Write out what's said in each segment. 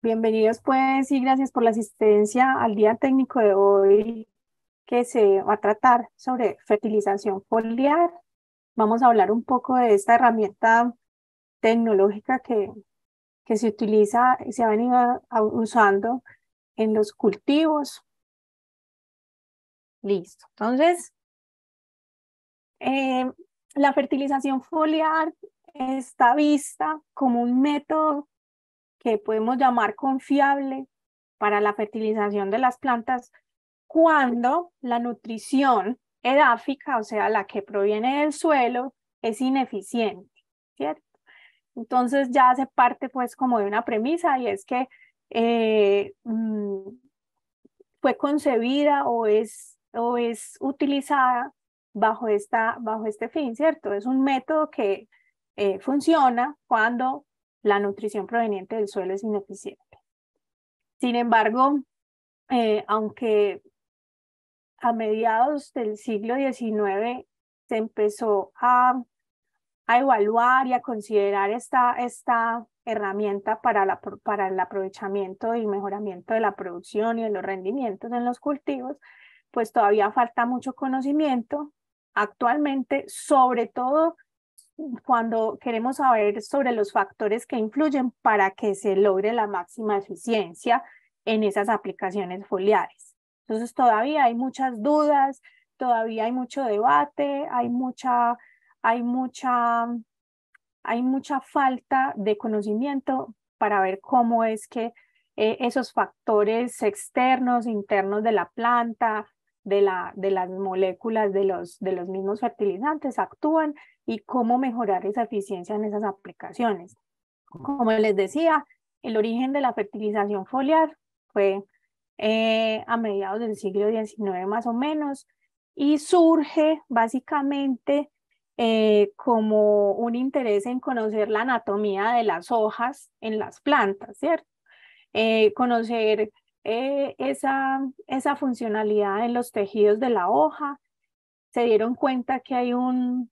Bienvenidos pues y gracias por la asistencia al día técnico de hoy que se va a tratar sobre fertilización foliar. Vamos a hablar un poco de esta herramienta tecnológica que, que se utiliza, se ha venido usando en los cultivos. Listo. Entonces, eh, la fertilización foliar está vista como un método podemos llamar confiable para la fertilización de las plantas cuando la nutrición edáfica, o sea, la que proviene del suelo, es ineficiente, ¿cierto? Entonces ya hace parte pues como de una premisa y es que eh, mm, fue concebida o es, o es utilizada bajo, esta, bajo este fin, ¿cierto? Es un método que eh, funciona cuando la nutrición proveniente del suelo es ineficiente. Sin embargo, eh, aunque a mediados del siglo XIX se empezó a, evaluar y a considerar esta, esta herramienta para, la, para el aprovechamiento y mejoramiento de la producción y de los rendimientos en los cultivos, pues todavía falta mucho conocimiento actualmente, sobre todo cuando queremos saber sobre los factores que influyen para que se logre la máxima eficiencia en esas aplicaciones foliares. Entonces todavía hay muchas dudas, todavía hay mucho debate, hay mucha, hay mucha, hay mucha falta de conocimiento para ver cómo es que eh, esos factores externos, internos de la planta, de, de las moléculas de los, de los mismos fertilizantes actúan y cómo mejorar esa eficiencia en esas aplicaciones. Como les decía, el origen de la fertilización foliar fue eh, a mediados del siglo XIX más o menos y surge básicamente eh, como un interés en conocer la anatomía de las hojas en las plantas, ¿cierto? Eh, conocer esa, esa funcionalidad en los tejidos de la hoja. Se dieron cuenta que hay un,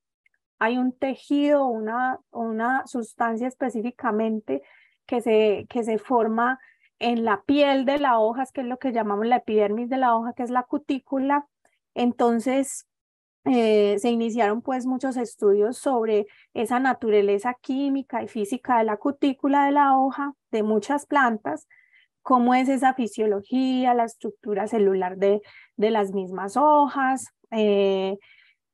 hay un tejido, una, una sustancia específicamente que se, que se forma en la piel de la hoja, que es lo que llamamos la epidermis de la hoja, que es la cutícula. Entonces, eh, se iniciaron pues muchos estudios sobre esa naturaleza química y física de la cutícula de la hoja, de muchas plantas, cómo es esa fisiología, la estructura celular de, las mismas hojas. Eh,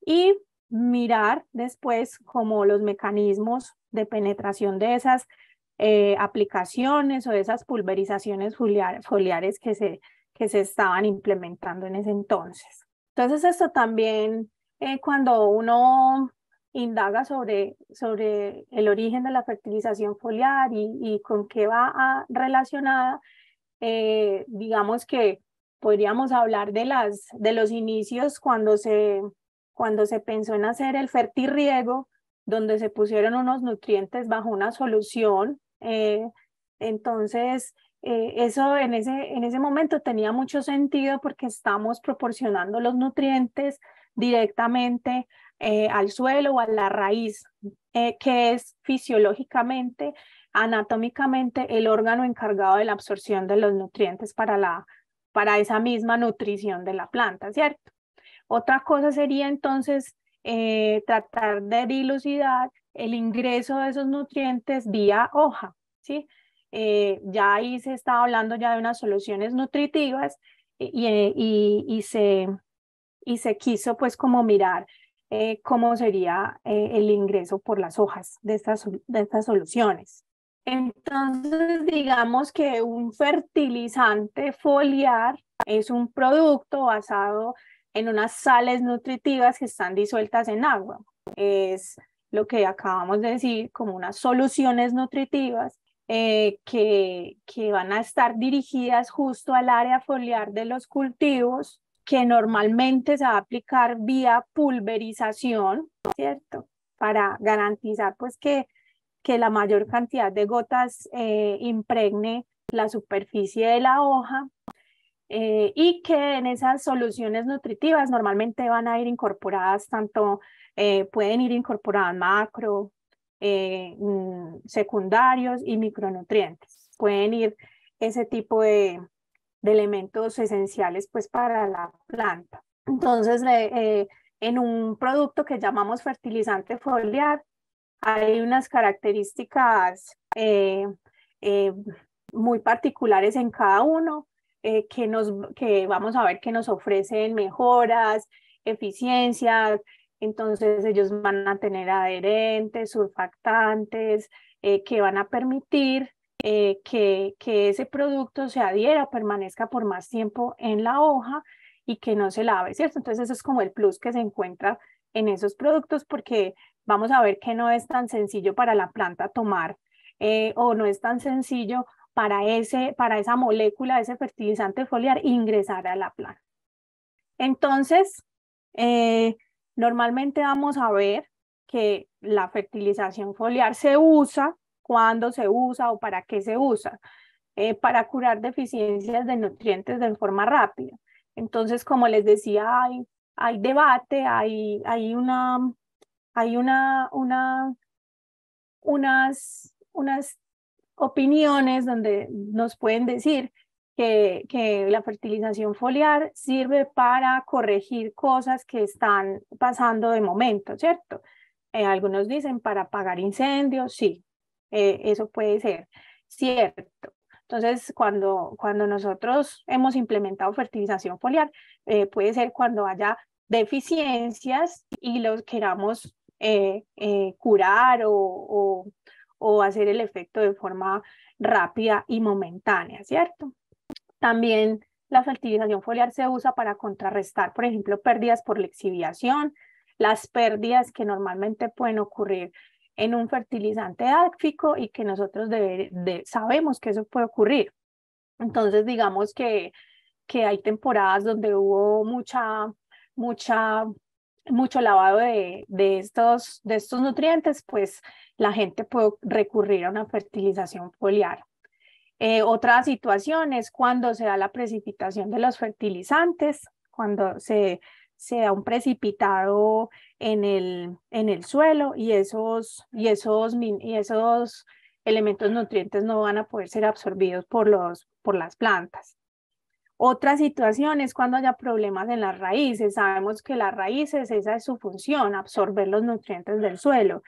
y mirar después como los mecanismos de penetración de esas eh, aplicaciones o esas pulverizaciones foliares que se, que se estaban implementando en ese entonces. Entonces esto también, eh, cuando uno indaga sobre, sobre el origen de la fertilización foliar y, con qué va relacionada, eh, digamos que podríamos hablar de, las, de los inicios cuando se cuando se pensó en hacer el fertirriego, donde se pusieron unos nutrientes bajo una solución. Eh, entonces, eh, eso en ese, en ese momento tenía mucho sentido porque estamos proporcionando los nutrientes directamente eh, al suelo o a la raíz, que es fisiológicamente, anatómicamente, el órgano encargado de la absorción de los nutrientes para, la, para esa misma nutrición de la planta, ¿cierto? Otra cosa sería entonces eh, tratar de dilucidar el ingreso de esos nutrientes vía hoja, ¿sí? Eh, ya ahí se está hablando ya de unas soluciones nutritivas y, eh, se, y se quiso pues como mirar cómo sería el ingreso por las hojas de estas, de estas soluciones. Entonces, digamos que un fertilizante foliar es un producto basado en unas sales nutritivas que están disueltas en agua. Es lo que acabamos de decir como unas soluciones nutritivas eh, que, que van a estar dirigidas justo al área foliar de los cultivos que normalmente se va a aplicar vía pulverización, ¿cierto? Para garantizar pues que, que la mayor cantidad de gotas eh, impregne la superficie de la hoja eh, y que en esas soluciones nutritivas normalmente van a ir incorporadas tanto, eh, pueden ir incorporadas macro, eh, mm, secundarios y micronutrientes. Pueden ir ese tipo de, de elementos esenciales pues para la planta. Entonces, en un producto que llamamos fertilizante foliar, hay unas características muy particulares en cada uno eh, que, nos, que vamos a ver que nos ofrecen mejoras, eficiencias, entonces ellos van a tener adherentes, surfactantes, eh, que van a permitir eh, que, que, ese producto se adhiera, permanezca por más tiempo en la hoja y que no se lave, ¿cierto? Entonces eso es como el plus que se encuentra en esos productos porque vamos a ver que no es tan sencillo para la planta tomar o no es tan sencillo para, ese, para esa molécula, ese fertilizante foliar, ingresar a la planta. Entonces, eh, normalmente vamos a ver que la fertilización foliar se usa, cuándo se usa o para qué se usa, eh, para curar deficiencias de nutrientes de forma rápida. Entonces, como les decía, hay, hay debate, hay, hay, una, hay una, una, unas, unas opiniones donde nos pueden decir que, que, la fertilización foliar sirve para corregir cosas que están pasando de momento, ¿cierto? Eh, algunos dicen para apagar incendios, sí, eh, eso puede ser cierto. Entonces, cuando, cuando nosotros hemos implementado fertilización foliar, eh, puede ser cuando haya deficiencias y los queramos curar o o hacer el efecto de forma rápida y momentánea, ¿cierto? También la fertilización foliar se usa para contrarrestar, por ejemplo, pérdidas por lexiviación, las pérdidas que normalmente pueden ocurrir en un fertilizante áctico y que nosotros sabemos que eso puede ocurrir. Entonces, digamos que, que hay temporadas donde hubo mucha, mucha mucho lavado de, estos, de estos nutrientes, pues la gente puede recurrir a una fertilización foliar. Eh, otra situación es cuando se da la precipitación de los fertilizantes, cuando se, se da un precipitado en el, en el suelo y esos, y, esos, y esos elementos nutrientes no van a poder ser absorbidos por, los, por las plantas. Otra situación es cuando haya problemas en las raíces. Sabemos que las raíces, esa es su función, absorber los nutrientes del suelo.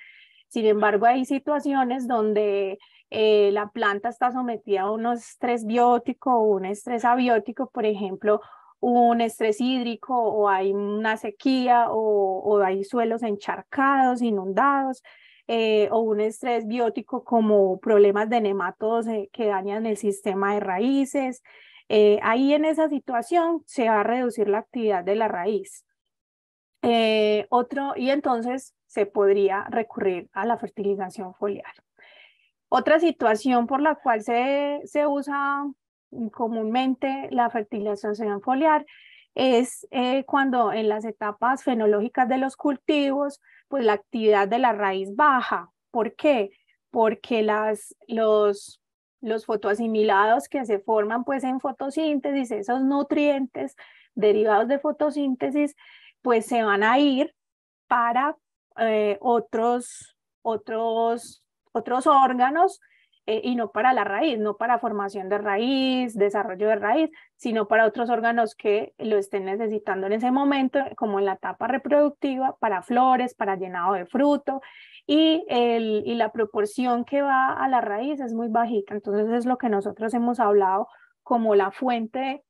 Sin embargo, hay situaciones donde eh, la planta está sometida a un estrés biótico, o un estrés abiótico, por ejemplo, un estrés hídrico o hay una sequía o, hay suelos encharcados, inundados. Eh, o un estrés biótico como problemas de nematodos eh, que dañan el sistema de raíces, eh, ahí en esa situación se va a reducir la actividad de la raíz. Eh, otro, y entonces se podría recurrir a la fertilización foliar. Otra situación por la cual se, usa comúnmente la fertilización foliar es eh, cuando en las etapas fenológicas de los cultivos, pues la actividad de la raíz baja. ¿Por qué? Porque las, los los fotoasimilados que se forman pues en fotosíntesis, esos nutrientes derivados de fotosíntesis, pues se van a ir para eh, otros, otros, otros órganos eh, y no para la raíz, no para formación de raíz, desarrollo de raíz, sino para otros órganos que lo estén necesitando en ese momento, como en la etapa reproductiva, para flores, para llenado de fruto, y, y la proporción que va a la raíz es muy bajita. Entonces es lo que nosotros hemos hablado como la fuente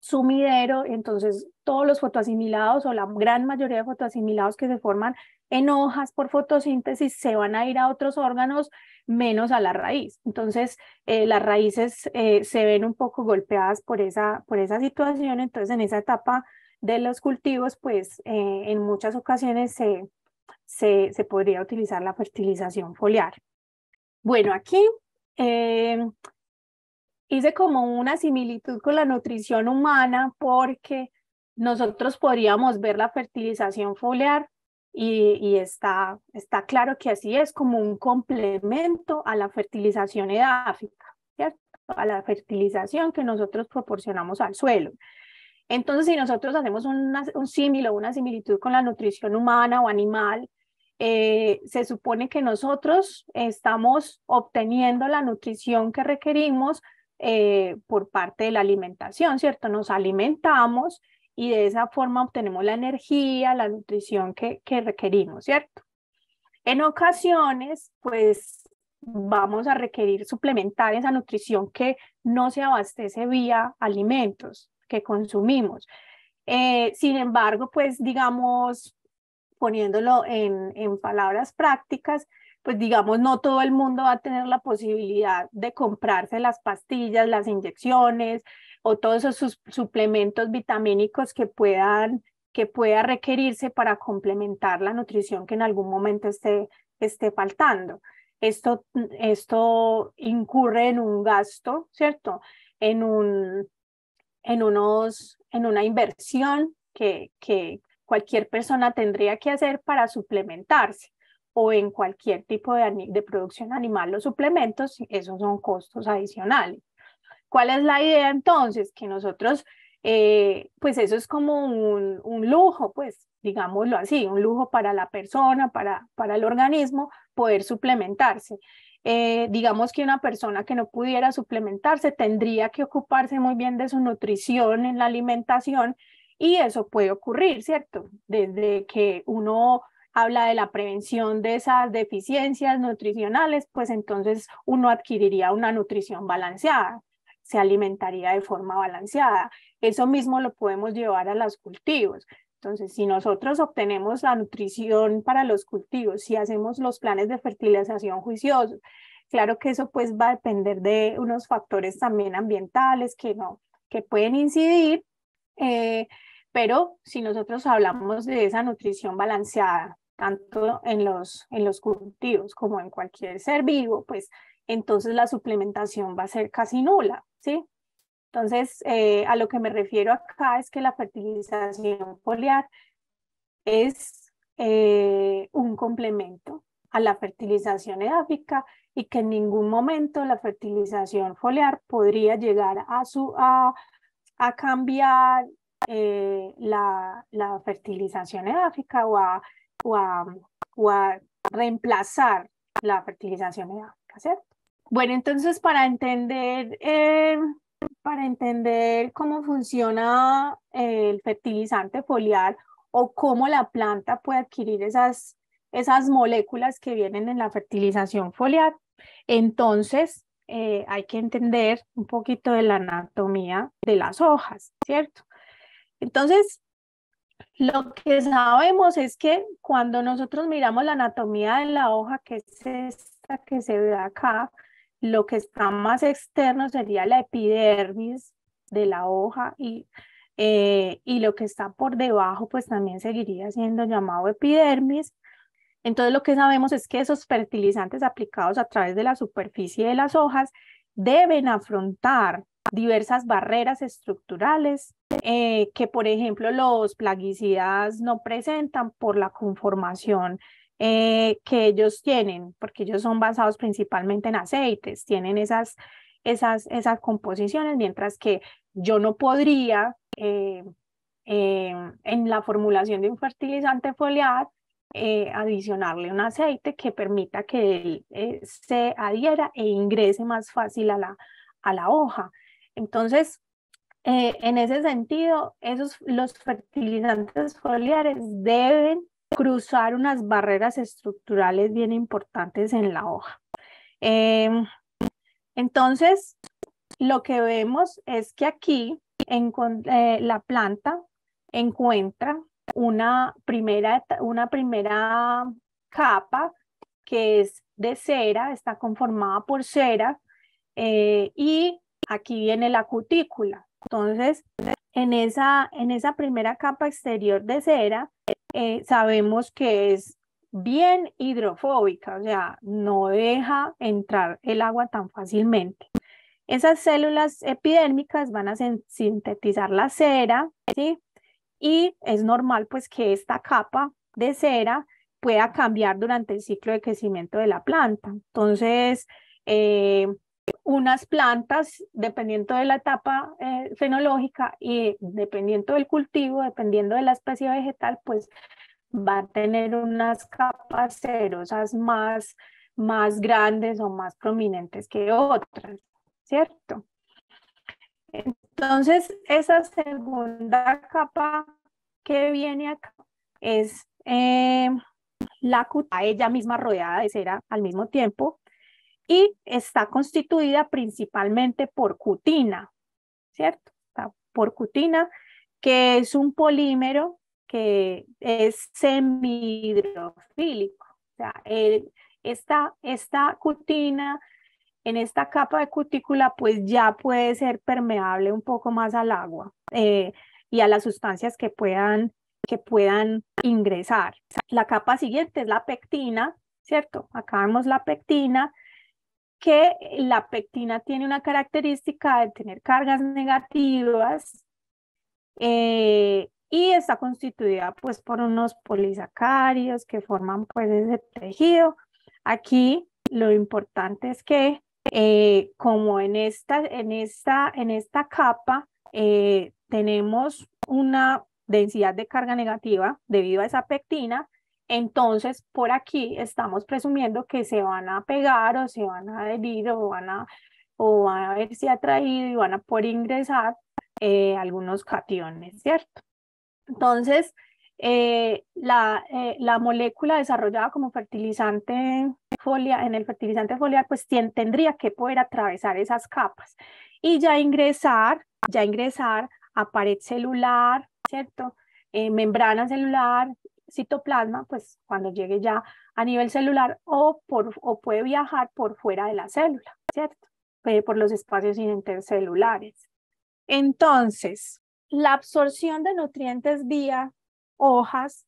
sumidero, entonces todos los fotoasimilados o la gran mayoría de fotoasimilados que se forman en hojas por fotosíntesis se van a ir a otros órganos menos a la raíz. Entonces, eh, las raíces eh, se ven un poco golpeadas por esa, por esa situación. Entonces, en esa etapa de los cultivos, pues eh, en muchas ocasiones se, se, podría utilizar la fertilización foliar. Bueno, aquí hice como una similitud con la nutrición humana porque nosotros podríamos ver la fertilización foliar y, está, claro que así es como un complemento a la fertilización edáfica, ¿cierto? A la fertilización que nosotros proporcionamos al suelo. Entonces, si nosotros hacemos un símil o una similitud con la nutrición humana o animal, eh, se supone que nosotros estamos obteniendo la nutrición que requerimos eh, por parte de la alimentación, ¿cierto? Nos alimentamos y de esa forma obtenemos la energía, la nutrición que, requerimos, ¿cierto? En ocasiones, pues vamos a requerir suplementar esa nutrición que no se abastece vía alimentos que consumimos. Eh, sin embargo, pues digamos, poniéndolo en palabras prácticas, pues digamos, no todo el mundo va a tener la posibilidad de comprarse las pastillas, las inyecciones o todos esos suplementos vitamínicos que puedan que pueda requerirse para complementar la nutrición que en algún momento esté, esté faltando. Esto, esto incurre en un gasto, ¿cierto? En, un, en, unos, en una inversión que, que cualquier persona tendría que hacer para suplementarse o en cualquier tipo de, producción animal, los suplementos, esos son costos adicionales. ¿Cuál es la idea entonces? Que nosotros, eh, pues eso es como un, lujo, pues digámoslo así, un lujo para la persona, para, para el organismo, poder suplementarse. Eh, digamos que una persona que no pudiera suplementarse tendría que ocuparse muy bien de su nutrición en la alimentación y eso puede ocurrir, ¿cierto? Desde que uno habla de la prevención de esas deficiencias nutricionales, pues entonces uno adquiriría una nutrición balanceada, se alimentaría de forma balanceada. Eso mismo lo podemos llevar a los cultivos. Entonces, si nosotros obtenemos la nutrición para los cultivos, si hacemos los planes de fertilización juiciosos, claro que eso pues va a depender de unos factores también ambientales que no, que pueden incidir, eh, pero si nosotros hablamos de esa nutrición balanceada, tanto en los, en los cultivos como en cualquier ser vivo, pues entonces la suplementación va a ser casi nula, ¿sí? Entonces, eh, a lo que me refiero acá es que la fertilización foliar es eh, un complemento a la fertilización edáfica y que en ningún momento la fertilización foliar podría llegar a, su, a, cambiar eh, la, la fertilización edáfica o a o a, reemplazar la fertilización hidráulica, ¿cierto? Bueno, entonces para entender, eh, para entender cómo funciona el fertilizante foliar o cómo la planta puede adquirir esas, esas moléculas que vienen en la fertilización foliar, entonces eh, hay que entender un poquito de la anatomía de las hojas, ¿cierto? Entonces, lo que sabemos es que cuando nosotros miramos la anatomía de la hoja, que es esta que se ve acá, lo que está más externo sería la epidermis de la hoja y, eh, lo que está por debajo pues también seguiría siendo llamado epidermis. Entonces lo que sabemos es que esos fertilizantes aplicados a través de la superficie de las hojas deben afrontar diversas barreras estructurales eh, que, por ejemplo, los plaguicidas no presentan por la conformación eh, que ellos tienen, porque ellos son basados principalmente en aceites, tienen esas, esas, composiciones, mientras que yo no podría eh, em, en la formulación de un fertilizante foliar adicionarle un aceite que permita que él se adhiera e ingrese más fácil a la hoja. Entonces, eh, en ese sentido, esos, los fertilizantes foliares deben cruzar unas barreras estructurales bien importantes en la hoja. Em, entonces, lo que vemos es que aquí eh, la planta encuentra una primera, una primera capa que es de cera, está conformada por cera eh, y aquí viene la cutícula. Entonces, en esa, en esa primera capa exterior de cera, eh, sabemos que es bien hidrofóbica, o sea, no deja entrar el agua tan fácilmente. Esas células epidérmicas van a sintetizar la cera, ¿sí? Y es normal pues que esta capa de cera pueda cambiar durante el ciclo de crecimiento de la planta. Entonces, eh, unas plantas, dependiendo de la etapa eh, fenológica y dependiendo del cultivo, dependiendo de la especie vegetal, pues va a tener unas capas cerosas más, más grandes o más prominentes que otras, ¿cierto? Entonces, esa segunda capa que viene acá es eh, la cuta, ella misma rodeada de cera al mismo tiempo, y está constituida principalmente por cutina, ¿cierto? Por cutina, que es un polímero que es semihidrofílico. O sea, esta, cutina, en esta capa de cutícula, pues ya puede ser permeable un poco más al agua eh, y a las sustancias que puedan, que puedan ingresar. La capa siguiente es la pectina, ¿cierto? Acá vemos la pectina, que la pectina tiene una característica de tener cargas negativas eh, y está constituida pues por unos polisacarios que forman pues ese tejido. Aquí lo importante es que eh, como en esta, en esta, en esta capa eh, tenemos una densidad de carga negativa debido a esa pectina, entonces, por aquí estamos presumiendo que se van a pegar o se van a adherir o van a, o van a verse y van a poder ingresar eh, algunos cationes, ¿cierto? Entonces, eh, eh, la, molécula desarrollada como fertilizante folia en el fertilizante foliar, pues tendría que poder atravesar esas capas y ya ingresar, ya ingresar a pared celular, ¿cierto? membrana celular, citoplasma, pues cuando llegue ya a nivel celular o, o puede viajar por fuera de la célula, ¿cierto? Puede por los espacios intercelulares. Entonces, la absorción de nutrientes vía hojas,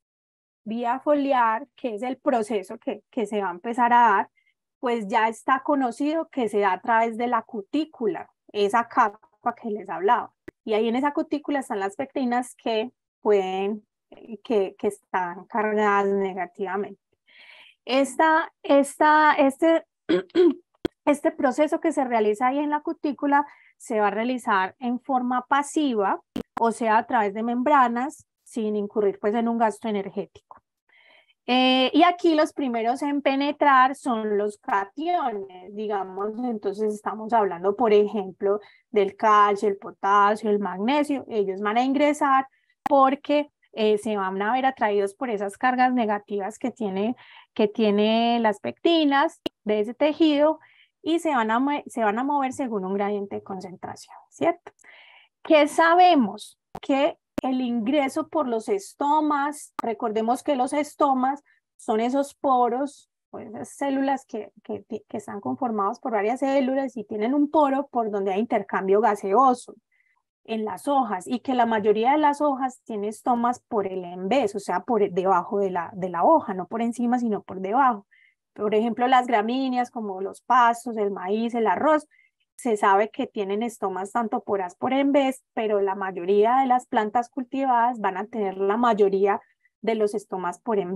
vía foliar, que es el proceso que, que se va a empezar a dar, pues ya está conocido que se da a través de la cutícula, esa capa que les hablaba. Y ahí en esa cutícula están las pectinas que pueden eh, que, están cargadas negativamente. Esta, esta, este, este proceso que se realiza ahí en la cutícula se va a realizar en forma pasiva, o sea, a través de membranas, sin incurrir pues en un gasto energético. Eh, y aquí los primeros en penetrar son los cationes, digamos, entonces estamos hablando, por ejemplo, del calcio, el potasio, el magnesio, ellos van a ingresar porque eh, se van a ver atraídos por esas cargas negativas que tiene, que tiene las pectinas de ese tejido y se van, a, se van a mover según un gradiente de concentración, ¿cierto? ¿Qué sabemos? Que el ingreso por los estomas, recordemos que los estomas son esos poros pues, esas células que, que, que están conformados por varias células y tienen un poro por donde hay intercambio gaseoso en las hojas y que la mayoría de las hojas tiene estomas por el envés, o sea, por debajo de la, de la hoja, no por encima, sino por debajo. Por ejemplo, las gramíneas como los pastos, el maíz, el arroz, se sabe que tienen estomas tanto por as por en pero la mayoría de las plantas cultivadas van a tener la mayoría de los estomas por en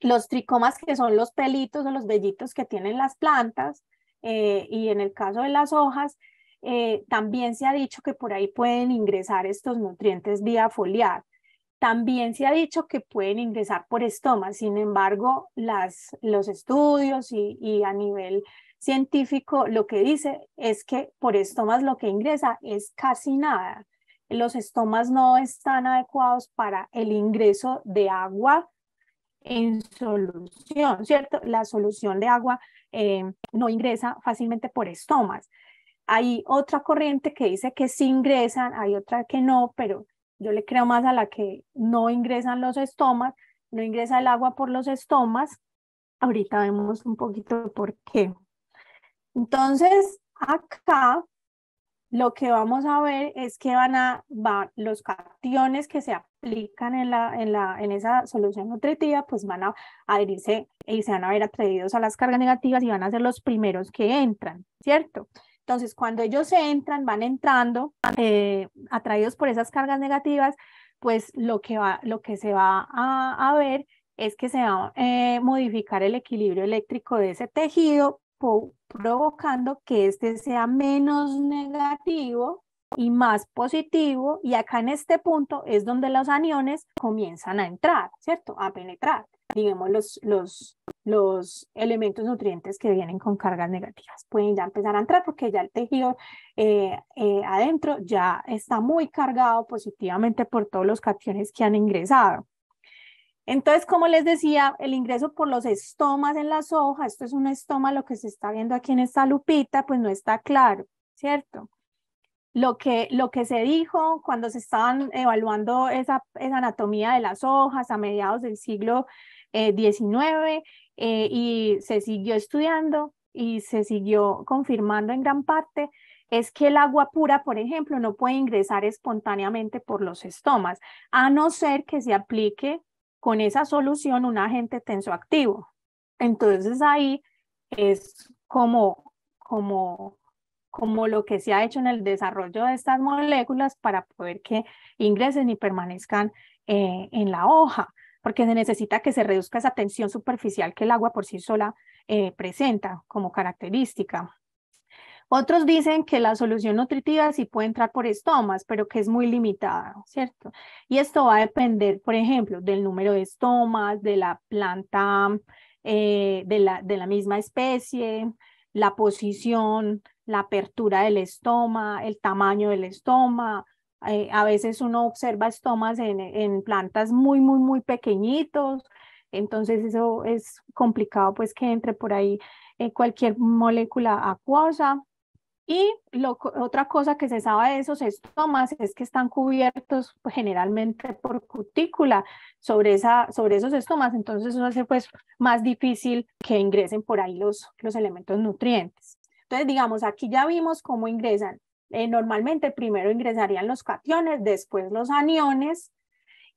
Los tricomas, que son los pelitos o los vellitos que tienen las plantas, eh, y en el caso de las hojas, eh, también se ha dicho que por ahí pueden ingresar estos nutrientes vía foliar. También se ha dicho que pueden ingresar por estomas, Sin embargo, los estudios y, a nivel científico lo que dice es que por estomas lo que ingresa es casi nada. Los estomas no están adecuados para el ingreso de agua en solución, ¿cierto? La solución de agua eh, no ingresa fácilmente por estomas. Hay otra corriente que dice que sí ingresan, hay otra que no, pero yo le creo más a la que no ingresan los estomas, no ingresa el agua por los estomas. Ahorita vemos un poquito por qué. Entonces, acá lo que vamos a ver es que van a los cationes que se aplican en, la, en, la, en esa solución nutritiva, pues van a adherirse y se van a ver atraídos a las cargas negativas y van a ser los primeros que entran, ¿cierto? Entonces, cuando ellos entran, van entrando, eh, atraídos por esas cargas negativas, pues lo que, va, lo que se va a, ver es que se va a eh, modificar el equilibrio eléctrico de ese tejido, provocando que este sea menos negativo y más positivo y acá en este punto es donde los aniones comienzan a entrar, ¿cierto? A penetrar, digamos, los, los, los elementos nutrientes que vienen con cargas negativas. Pueden ya empezar a entrar porque ya el tejido eh, eh, adentro ya está muy cargado positivamente por todos los cationes que han ingresado. Entonces, como les decía, el ingreso por los estomas en las hojas, esto es un estoma, lo que se está viendo aquí en esta lupita, pues no está claro, ¿cierto? lo que, lo que se dijo cuando se estaban evaluando esa, anatomía de las hojas a mediados del siglo XIX eh, eh, y se siguió estudiando y se siguió confirmando en gran parte, es que el agua pura, por ejemplo, no puede ingresar espontáneamente por los estomas, a no ser que se aplique con esa solución un agente tensoactivo. Entonces ahí es como, como como lo que se ha hecho en el desarrollo de estas moléculas para poder que ingresen y permanezcan eh, en la hoja, porque se necesita que se reduzca esa tensión superficial que el agua por sí sola eh, presenta como característica. Otros dicen que la solución nutritiva sí puede entrar por estomas, pero que es muy limitada, ¿cierto? Y esto va a depender, por ejemplo, del número de estomas, de la planta, eh, de, la, de la misma especie, la posición la apertura del estoma, el tamaño del estoma. Eh, a veces uno observa estomas en, plantas muy, muy, muy pequeñitos. Entonces eso es complicado, pues que entre por ahí eh, cualquier molécula acuosa. Y lo, otra cosa que se sabe de esos estomas es que están cubiertos generalmente por cutícula sobre, esa, sobre esos estomas, entonces eso hace pues más difícil que ingresen por ahí los, los elementos nutrientes. Entonces, digamos, aquí ya vimos cómo ingresan. Eh, normalmente primero ingresarían los cationes, después los aniones,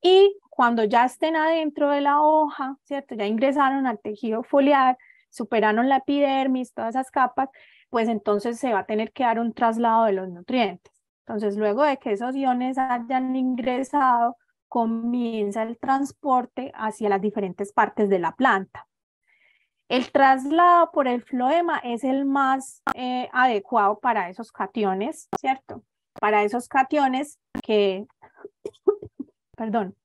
y cuando ya estén adentro de la hoja, ¿cierto? Ya ingresaron al tejido foliar, superaron la epidermis, todas esas capas, pues entonces se va a tener que dar un traslado de los nutrientes. Entonces, luego de que esos iones hayan ingresado, comienza el transporte hacia las diferentes partes de la planta. El traslado por el floema es el más eh, adecuado para esos cationes, ¿cierto? Para esos cationes que, perdón,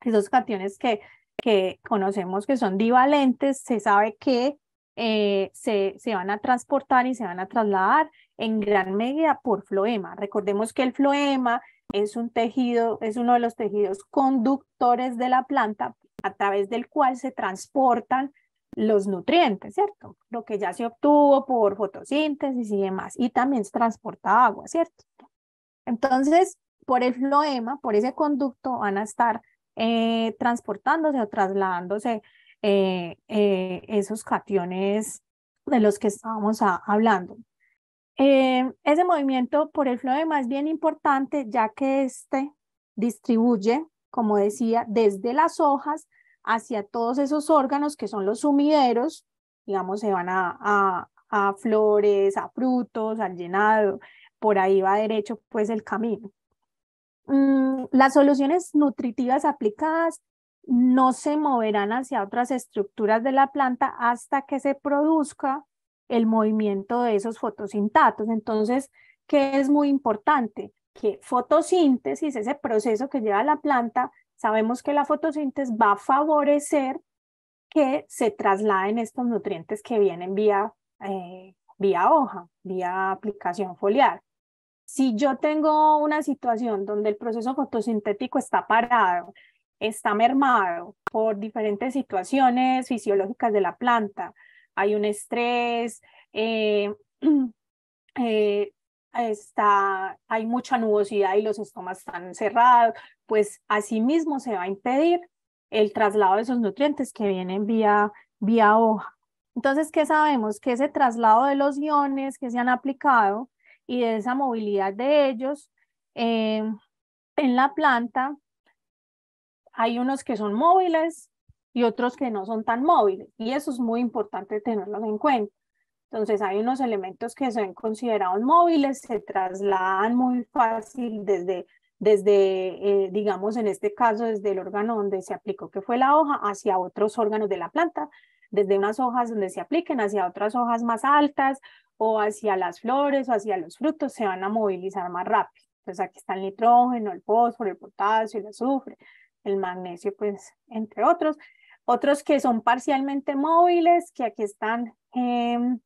esos cationes que, que conocemos que son divalentes, se sabe que eh, se, se, van a transportar y se van a trasladar en gran medida por floema. Recordemos que el floema es un tejido, es uno de los tejidos conductores de la planta a través del cual se transportan los nutrientes, ¿cierto? Lo que ya se obtuvo por fotosíntesis y demás, y también se transporta agua, ¿cierto? Entonces, por el floema, por ese conducto, van a estar eh, transportándose o trasladándose eh, eh, esos cationes de los que estábamos hablando. ese movimiento por el floema es bien importante ya que este distribuye, como decía, desde las hojas hacia todos esos órganos que son los sumideros, digamos, se van a, flores, a frutos, al llenado, por ahí va derecho pues el camino. Mm, las soluciones nutritivas aplicadas no se moverán hacia otras estructuras de la planta hasta que se produzca el movimiento de esos fotosintatos. Entonces, ¿qué es muy importante? Que fotosíntesis, ese proceso que lleva la planta, Sabemos que la fotosíntesis va a favorecer que se trasladen estos nutrientes que vienen vía, eh, vía hoja, vía aplicación foliar. Si yo tengo una situación donde el proceso fotosintético está parado, está mermado por diferentes situaciones fisiológicas de la planta, hay un estrés, eh, eh, hay mucha nubosidad y los estomas están cerrados, pues asimismo se va a impedir el traslado de esos nutrientes que vienen vía, vía hoja. Entonces, ¿qué sabemos? Que ese traslado de los iones que se han aplicado y de esa movilidad de ellos eh, en la planta, hay unos que son móviles y otros que no son tan móviles. Y eso es muy importante tenerlos en cuenta. Entonces hay unos elementos que son considerados móviles, se trasladan muy fácil desde, desde eh, digamos, en este caso, desde el órgano donde se aplicó, que fue la hoja, hacia otros órganos de la planta, desde unas hojas donde se apliquen hacia otras hojas más altas o hacia las flores o hacia los frutos, se van a movilizar más rápido. Entonces aquí está el nitrógeno, el fósforo, el potasio, el azufre, el magnesio, pues, entre otros. Otros que son parcialmente móviles, que aquí están em,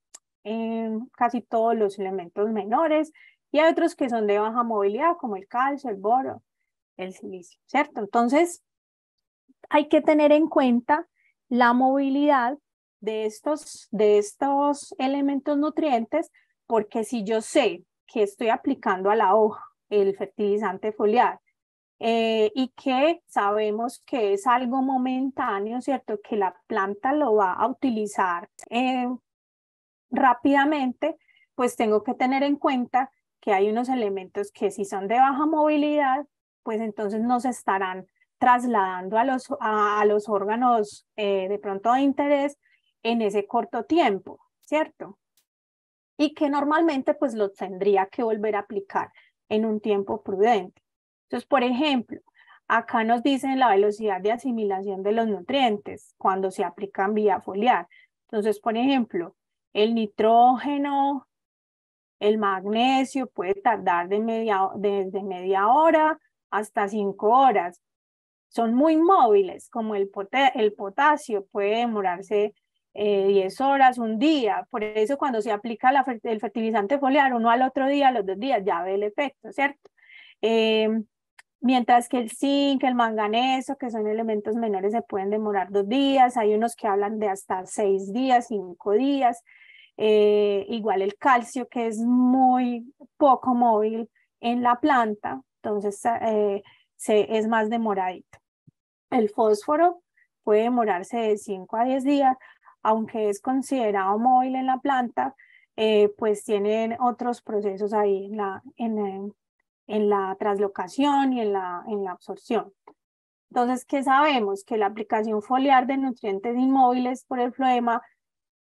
en casi todos los elementos menores y hay otros que son de baja movilidad como el calcio, el boro, el silicio, ¿cierto? Entonces, hay que tener en cuenta la movilidad de estos, de estos elementos nutrientes porque si yo sé que estoy aplicando a la hoja el fertilizante foliar eh, y que sabemos que es algo momentáneo, ¿cierto? Que la planta lo va a utilizar rápidamente, pues tengo que tener en cuenta que hay unos elementos que si son de baja movilidad, pues entonces no se estarán trasladando a los, a, los órganos eh, de pronto de interés en ese corto tiempo, ¿cierto? Y que normalmente pues lo tendría que volver a aplicar en un tiempo prudente. Entonces, por ejemplo, acá nos dicen la velocidad de asimilación de los nutrientes cuando se aplican vía foliar. Entonces, por ejemplo, el nitrógeno, el magnesio puede tardar de media, desde media hora hasta cinco horas. Son muy móviles, como el, el potasio puede demorarse eh, diez horas, un día. Por eso cuando se aplica el fertilizante foliar, uno al otro día, los dos días, ya ve el efecto, ¿cierto? Eh, Mientras que el zinc, el manganeso, que son elementos menores, se pueden demorar dos días. Hay unos que hablan de hasta seis días, cinco días. Eh, igual el calcio, que es muy poco móvil en la planta, entonces eh, se, es más demoradito. El fósforo puede demorarse de cinco a diez días, aunque es considerado móvil en la planta, eh, pues tienen otros procesos ahí en la, en, en la traslocación y en la, en la absorción. Entonces, ¿qué sabemos? Que la aplicación foliar de nutrientes inmóviles por el floema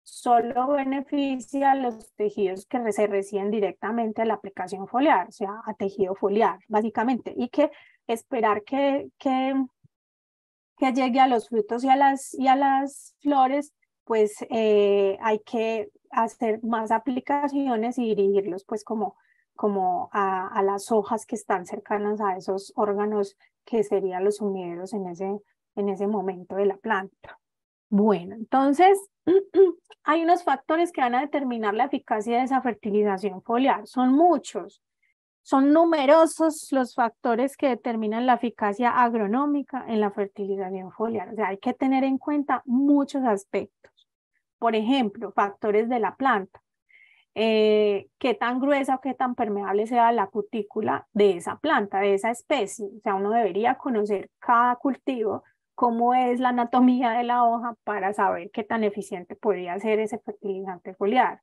solo beneficia a los tejidos que se reciben directamente a la aplicación foliar, o sea, a tejido foliar, básicamente, y que esperar que, que, llegue a los frutos y a las, y a las flores, pues eh, hay que hacer más aplicaciones y dirigirlos pues como como a, las hojas que están cercanas a esos órganos que serían los sumideros en ese, en ese momento de la planta. Bueno, entonces hay unos factores que van a determinar la eficacia de esa fertilización foliar. Son muchos, son numerosos los factores que determinan la eficacia agronómica en la fertilización foliar. O sea, hay que tener en cuenta muchos aspectos. Por ejemplo, factores de la planta eh, qué tan gruesa o qué tan permeable sea la cutícula de esa planta, de esa especie. O sea, uno debería conocer cada cultivo, cómo es la anatomía de la hoja para saber qué tan eficiente podría ser ese fertilizante foliar.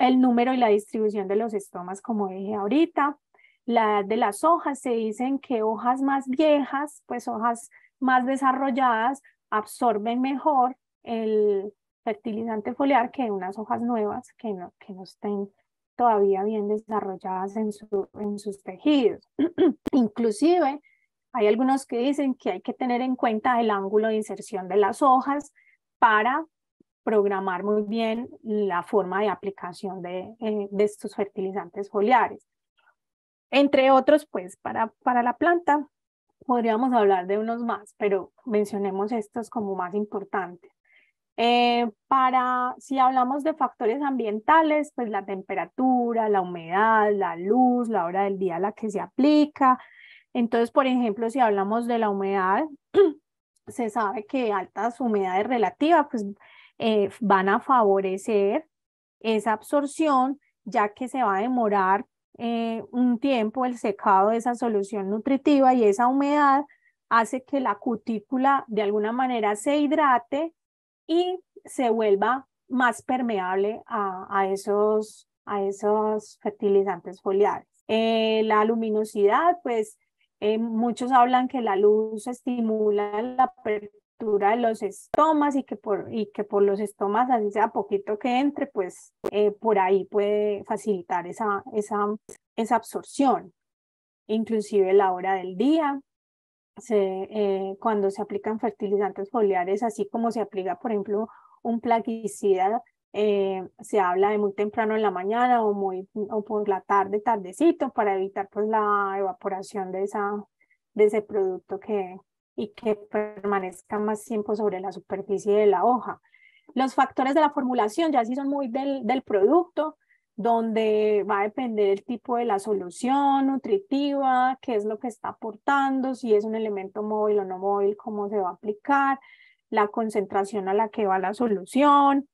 El número y la distribución de los estomas, como dije ahorita. La edad de las hojas, se dicen que hojas más viejas, pues hojas más desarrolladas, absorben mejor el, fertilizante foliar que unas hojas nuevas que no, que no estén todavía bien desarrolladas en, su, en sus tejidos. Inclusive hay algunos que dicen que hay que tener en cuenta el ángulo de inserción de las hojas para programar muy bien la forma de aplicación de, eh, estos fertilizantes foliares. Entre otros, pues para, para la planta podríamos hablar de unos más, pero mencionemos estos como más importantes. Eh, para, si hablamos de factores ambientales, pues la temperatura, la humedad, la luz, la hora del día a la que se aplica. Entonces, por ejemplo, si hablamos de la humedad, se sabe que altas humedades relativas pues, eh, van a favorecer esa absorción, ya que se va a demorar eh, un tiempo el secado de esa solución nutritiva y esa humedad hace que la cutícula de alguna manera se hidrate y se vuelva más permeable a, esos, a esos fertilizantes foliares. Eh, la luminosidad, pues eh, muchos hablan que la luz estimula la apertura de los estomas y que por, y que por los estomas, así sea poquito que entre, pues eh, por ahí puede facilitar esa absorción, inclusive la hora del día se, eh, cuando se aplican fertilizantes foliares, así como se aplica, por ejemplo, un plaguicida, eh, se habla de muy temprano en la mañana o, muy, por la tarde, tardecito, para evitar pues, la evaporación de, ese producto y que permanezca más tiempo sobre la superficie de la hoja. Los factores de la formulación ya sí son muy del producto, donde va a depender el tipo de la solución nutritiva, qué es lo que está aportando, si es un elemento móvil o no móvil, cómo se va a aplicar, la concentración a la que va la solución.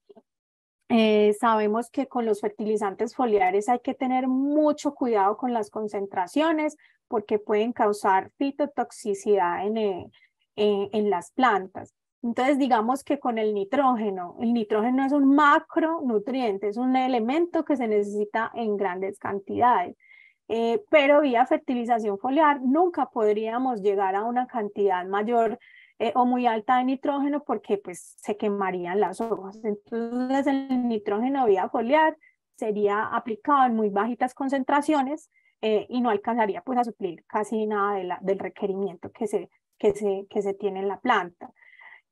Eh, sabemos que con los fertilizantes foliares hay que tener mucho cuidado con las concentraciones porque pueden causar fitotoxicidad en eh, las plantas. Entonces, digamos que con el nitrógeno, el nitrógeno es un macronutriente, es un elemento que se necesita en grandes cantidades, eh, pero vía fertilización foliar nunca podríamos llegar a una cantidad mayor eh, o muy alta de nitrógeno porque pues se quemarían las hojas. Entonces, el nitrógeno vía foliar sería aplicado en muy bajitas concentraciones eh, y no alcanzaría pues a suplir casi nada del requerimiento que que se tiene en la planta.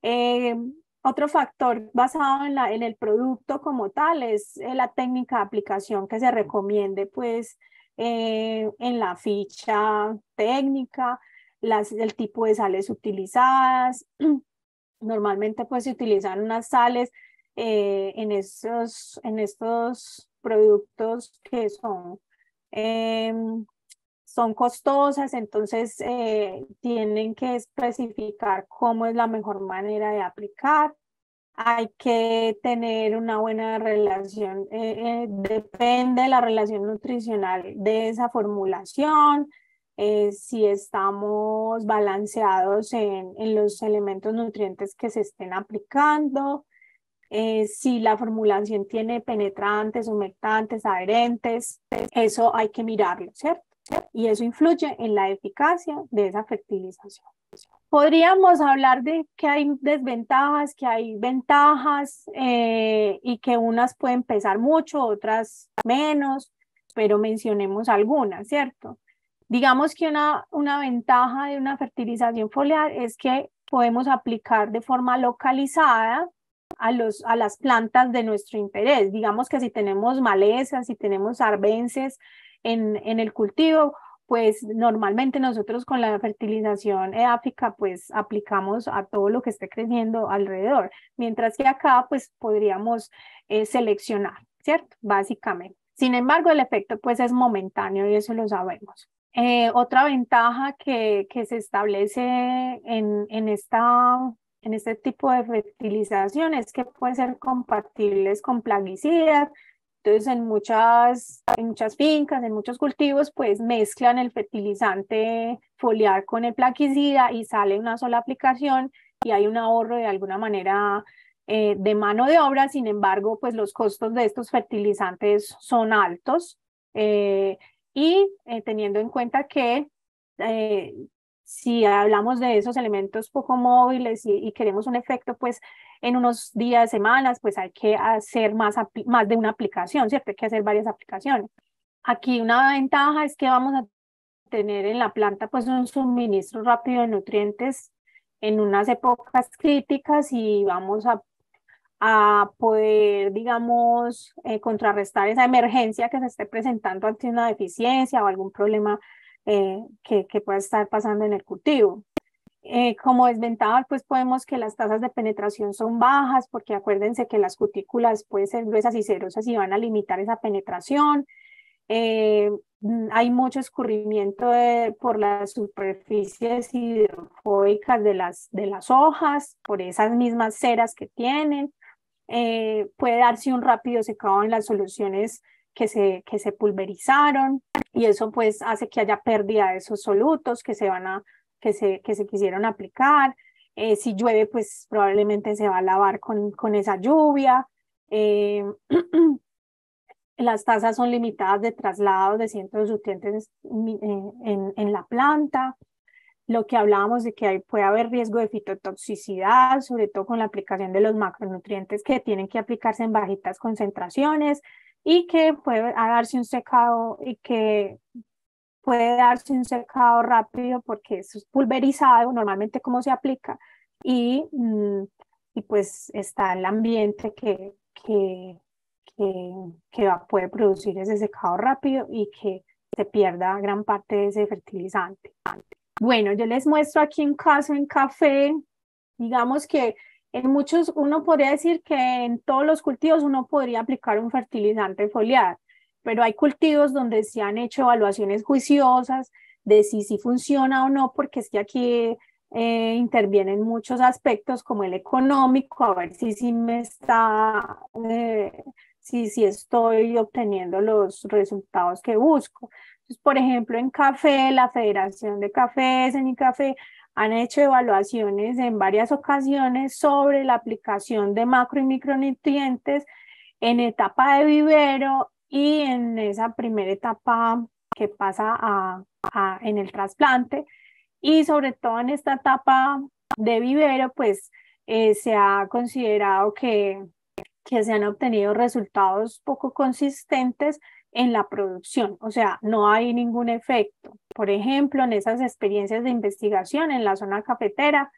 Eh, otro factor basado en, la, en, el producto como tal es eh, la técnica de aplicación que se recomiende pues eh, en la ficha técnica, las, el tipo de sales utilizadas. Normalmente pues se utilizan unas sales en, en estos productos que son em, son costosas, entonces eh, tienen que especificar cómo es la mejor manera de aplicar. Hay que tener una buena relación, eh, eh, depende de la relación nutricional de esa formulación, si estamos balanceados en, los elementos nutrientes que se estén aplicando, si la formulación tiene penetrantes, humectantes, adherentes, eso hay que mirarlo, ¿cierto? y eso influye en la eficacia de esa fertilización. Podríamos hablar de que hay desventajas, que hay ventajas eh, y que unas pueden pesar mucho, otras menos, pero mencionemos algunas, ¿cierto? Digamos que una, ventaja de una fertilización foliar es que podemos aplicar de forma localizada a, a las plantas de nuestro interés. Digamos que si tenemos malezas, si tenemos arbences, en, el cultivo, pues normalmente nosotros con la fertilización edáfica pues aplicamos a todo lo que esté creciendo alrededor, mientras que acá pues podríamos eh, seleccionar, ¿cierto? Básicamente. Sin embargo, el efecto pues es momentáneo y eso lo sabemos. Eh, otra ventaja que, que se establece en, en, esta, en este tipo de fertilización es que pueden ser compatibles con plaguicidas, entonces, en muchas, en muchas fincas, en muchos cultivos, pues mezclan el fertilizante foliar con el plaquicida y sale una sola aplicación y hay un ahorro de alguna manera eh, de mano de obra. Sin embargo, pues los costos de estos fertilizantes son altos eh, y eh, teniendo en cuenta que si hablamos de esos elementos poco móviles y, queremos un efecto, pues en unos días, semanas, pues hay que hacer más, más de una aplicación, ¿cierto? Hay que hacer varias aplicaciones. Aquí una ventaja es que vamos a tener en la planta pues un suministro rápido de nutrientes en unas épocas críticas y vamos a, a poder, digamos, eh, contrarrestar esa emergencia que se esté presentando ante una deficiencia o algún problema eh, que, pueda estar pasando en el cultivo. Eh, como desventaja, pues podemos que las tasas de penetración son bajas, porque acuérdense que las cutículas pueden ser gruesas y cerosas y van a limitar esa penetración. Eh, mm, hay mucho escurrimiento por las superficies hidrofóbicas de las, de las hojas, por esas mismas ceras que tienen. puede darse un rápido secado en las soluciones que se, que se pulverizaron y eso pues hace que haya pérdida de esos solutos que se van a, que se, que se quisieron aplicar. Eh, si llueve, pues probablemente se va a lavar con, con esa lluvia. Eh, las tasas son limitadas de traslado de cientos de nutrientes eh, en, en, la planta. Lo que hablábamos de que puede haber riesgo de fitotoxicidad, sobre todo con la aplicación de los macronutrientes que tienen que aplicarse en bajitas concentraciones y que puede darse un secado y que puede darse un secado rápido porque es pulverizado, normalmente como se aplica, y, mm, y pues está el ambiente que, que, que, que puede producir ese secado rápido y que se pierda gran parte de ese fertilizante. Bueno, yo les muestro aquí un caso en café, digamos que en muchos, uno podría decir que en todos los cultivos uno podría aplicar un fertilizante foliar, pero hay cultivos donde se han hecho evaluaciones juiciosas de si, si funciona o no, porque es que aquí eh, intervienen muchos aspectos como el económico, a ver si, si me está, eh, si, si estoy obteniendo los resultados que busco. Entonces, por ejemplo, en café, la Federación de Cafés, en café han hecho evaluaciones en varias ocasiones sobre la aplicación de macro y micronutrientes en etapa de vivero y en esa primera etapa que pasa en el trasplante. Y sobre todo en esta etapa de vivero, pues eh, se ha considerado que, que se han obtenido resultados poco consistentes en la producción, o sea, no hay ningún efecto. Por ejemplo, en esas experiencias de investigación en la zona cafetera,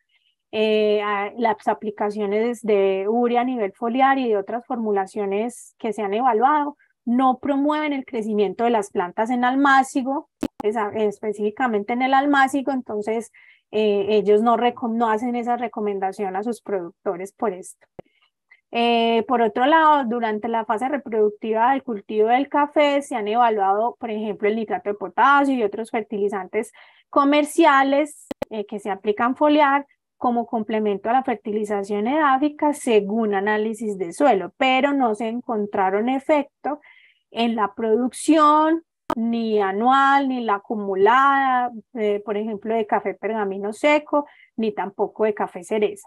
eh, las aplicaciones de urea a nivel foliar y de otras formulaciones que se han evaluado no promueven el crecimiento de las plantas en almácigo, pues, específicamente en el almácigo, entonces eh, ellos no hacen esa recomendación a sus productores por esto. Eh, por otro lado, durante la fase reproductiva del cultivo del café se han evaluado, por ejemplo, el nitrato de potasio y otros fertilizantes comerciales eh, que se aplican foliar como complemento a la fertilización edáfica según análisis de suelo, pero no se encontraron efecto en la producción ni anual, ni la acumulada, eh, por ejemplo, de café pergamino seco, ni tampoco de café cereza.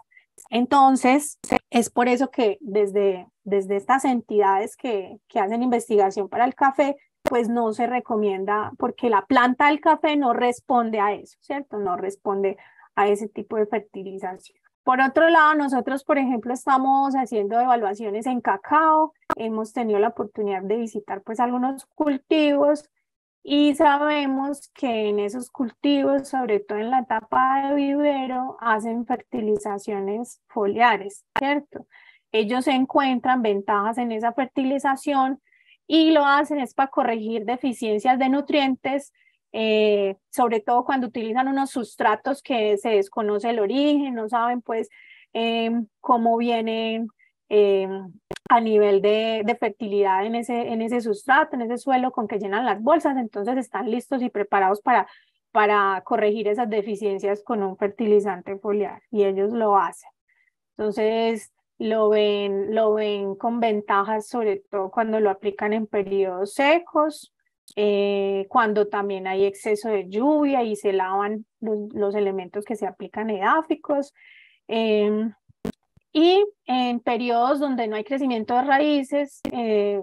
Entonces, es por eso que desde, desde estas entidades que, que hacen investigación para el café, pues no se recomienda porque la planta del café no responde a eso, ¿cierto? No responde a ese tipo de fertilización. Por otro lado, nosotros, por ejemplo, estamos haciendo evaluaciones en cacao, hemos tenido la oportunidad de visitar pues algunos cultivos y sabemos que en esos cultivos, sobre todo en la etapa de vivero, hacen fertilizaciones foliares, ¿cierto? Ellos encuentran ventajas en esa fertilización y lo hacen es para corregir deficiencias de nutrientes, eh, sobre todo cuando utilizan unos sustratos que se desconoce el origen, no saben pues em, cómo vienen eh, a nivel de, fertilidad en ese, en ese sustrato, en ese suelo con que llenan las bolsas, entonces están listos y preparados para, para corregir esas deficiencias con un fertilizante foliar y ellos lo hacen. Entonces lo ven, lo ven con ventajas, sobre todo cuando lo aplican en periodos secos, eh, cuando también hay exceso de lluvia y se lavan los, los elementos que se aplican edáficos. Eh, y en periodos donde no hay crecimiento de raíces, eh,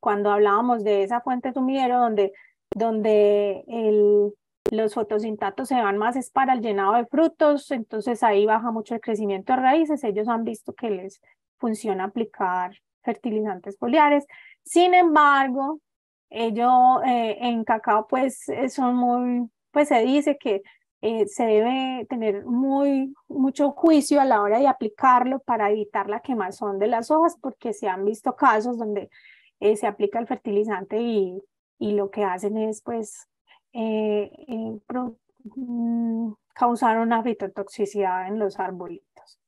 cuando hablábamos de esa fuente sumidero donde, donde el, los fotosintatos se van más es para el llenado de frutos, entonces ahí baja mucho el crecimiento de raíces. Ellos han visto que les funciona aplicar fertilizantes foliares. Sin embargo, ellos eh, en cacao pues eh, son muy, pues se dice que eh, se debe tener muy, mucho juicio a la hora de aplicarlo para evitar la quemazón de las hojas, porque se han visto casos donde eh, se aplica el fertilizante y, lo que hacen es pues eh, mm, causar una fitotoxicidad en los arbolitos.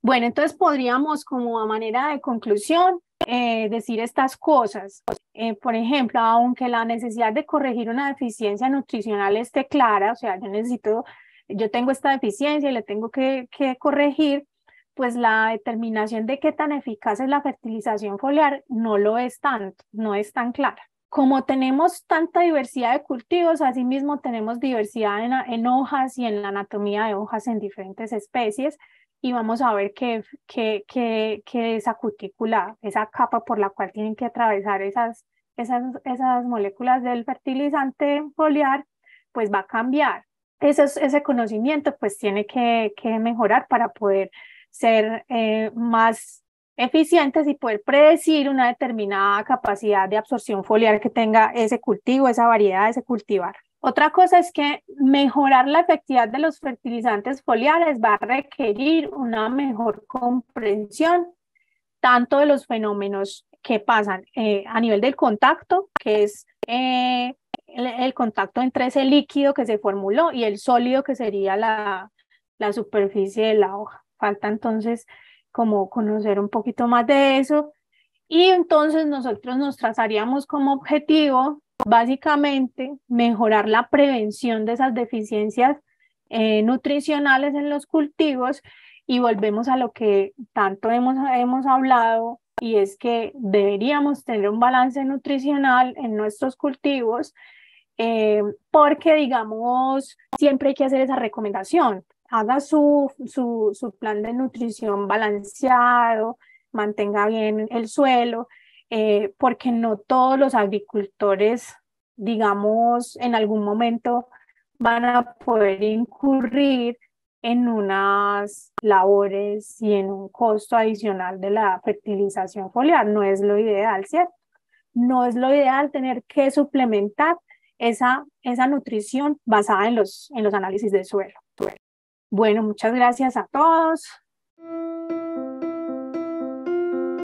Bueno, entonces podríamos como a manera de conclusión eh, decir estas cosas. Eh, por ejemplo, aunque la necesidad de corregir una deficiencia nutricional esté clara, o sea, yo necesito, yo tengo esta deficiencia y le tengo que, corregir, pues la determinación de qué tan eficaz es la fertilización foliar no lo es tanto, no es tan clara. Como tenemos tanta diversidad de cultivos, así mismo tenemos diversidad en, en hojas y en la anatomía de hojas en diferentes especies, y vamos a ver que, esa cutícula, esa capa por la cual tienen que atravesar esas, esas, esas moléculas del fertilizante foliar, pues va a cambiar. Ese, ese conocimiento pues tiene que, mejorar para poder ser eh, más eficientes y poder predecir una determinada capacidad de absorción foliar que tenga ese cultivo, esa variedad, ese cultivar. Otra cosa es que mejorar la efectividad de los fertilizantes foliares va a requerir una mejor comprensión tanto de los fenómenos que pasan eh, a nivel del contacto, que es eh, el, contacto entre ese líquido que se formuló y el sólido que sería la, la superficie de la hoja. Falta entonces como conocer un poquito más de eso. Y entonces nosotros nos trazaríamos como objetivo básicamente mejorar la prevención de esas deficiencias eh, nutricionales en los cultivos y volvemos a lo que tanto hemos, hablado y es que deberíamos tener un balance nutricional en nuestros cultivos eh, porque digamos siempre hay que hacer esa recomendación haga su plan de nutrición balanceado mantenga bien el suelo eh, porque no todos los agricultores, digamos, en algún momento van a poder incurrir en unas labores y en un costo adicional de la fertilización foliar. No es lo ideal, ¿cierto? No es lo ideal tener que suplementar esa, esa nutrición basada en los, en los análisis de suelo. Bueno, muchas gracias a todos.